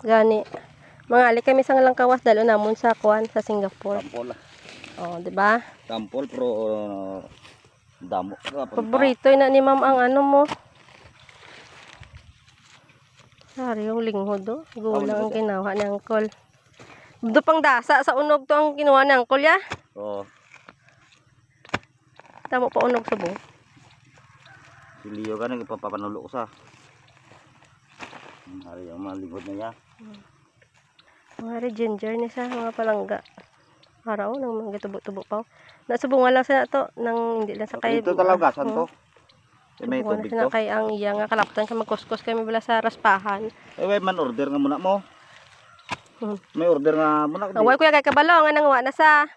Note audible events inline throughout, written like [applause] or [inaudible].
Gani. Mangali kami sa ngalang kawas dalo namon sa kuan sa Singapore. Tampol. Ah. Oh, di ba? Tampol pro uh, damo. Paborito na ni Ma'am ang ano mo. Sari yung linghod do. Oh. Gulang ang ginawa ni Angkol. Do pang dasa sa unog to ang kinuha ni Angkol ya? Oo. Oh. Tamo pa unog sa buong. Siliyo ka nang ko sa. Hari ang maligod na ya. Hari ginger ni sa mga palangga. Araw nang mga tubo-tubo pa. Nasubungan lang sa to nang hindi lang sa kay. Ito talaga hmm. san to. May tubig to. Kay ang iya nga kalaptan kay magkuskus kami bala sa raspahan. Eh man order nga muna mo. Hmm. May order nga muna. ko. Away kuya kay kabalo nga nang wa na sa.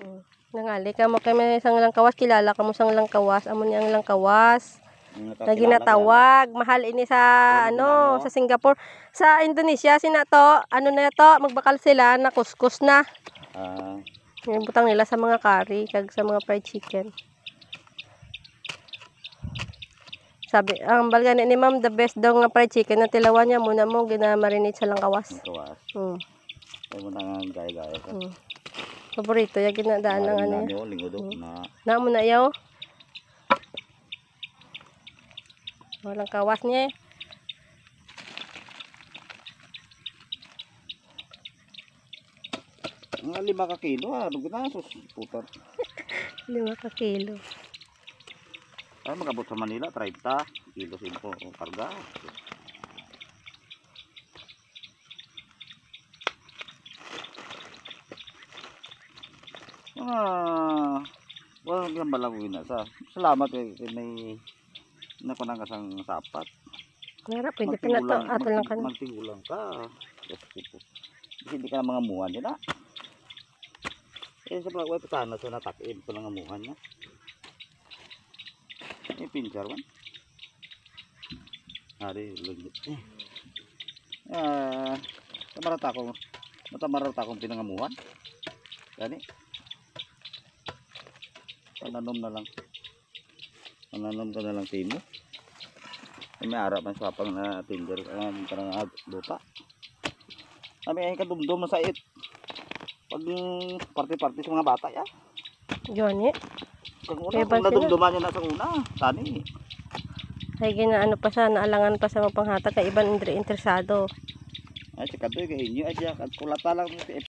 Hmm. Nangali ka mo kay may isang langkawas kilala ka mo sang langkawas amo niya ang langkawas na ginatawag mahal ini sa ano, sa Singapore sa Indonesia sina to ano na to magbakal sila na kuskus na ah uh, yung butang nila sa mga curry kag sa mga fried chicken sabi ang balgan ni ma'am the best daw nga fried chicken na tilawan niya muna mo ginamarinate sa langkawas kawas hmm ay mo na gaya-gaya hmm. paborito ya ginadaan ng ano na, hmm. na, na, na, na, na, na, na, na, na, na, na, Walang kawas niya eh. Mga lima ka ah. Ano ginasos? Putat. [laughs] lima ka Ay, ah, magabot sa Manila. 30 kilo simpo. Ang karga. Ah, Walang well, gambalawin na sa. Salamat kay eh, may na ano ko nang kasang sapat. Nara, pwede ka na to. Ato lang ka. Magtigulang ka. hindi ka na mga muhan yun na. Yan eh, sa mga wala sana so natakin ko lang ang muhan na. May eh, pinchar man. Hari, lagit. Eh. Ah, tamarat ako. Matamarat akong pinangamuhan. Gani. Pananom na lang. Nananam ka na lang timo. May harap ang sapang na tinder um, ka na lupa. Kami ay kadumdum na sa it. Pag party-party sa mga bata ya. Yun eh. Kung una, kung nadumduman niya na sa una, tani. Ay ano pa sa naalangan pa sa mapanghata kay iban indre interesado. Ay, sa kadoy kay inyo ay siya. Kulata lang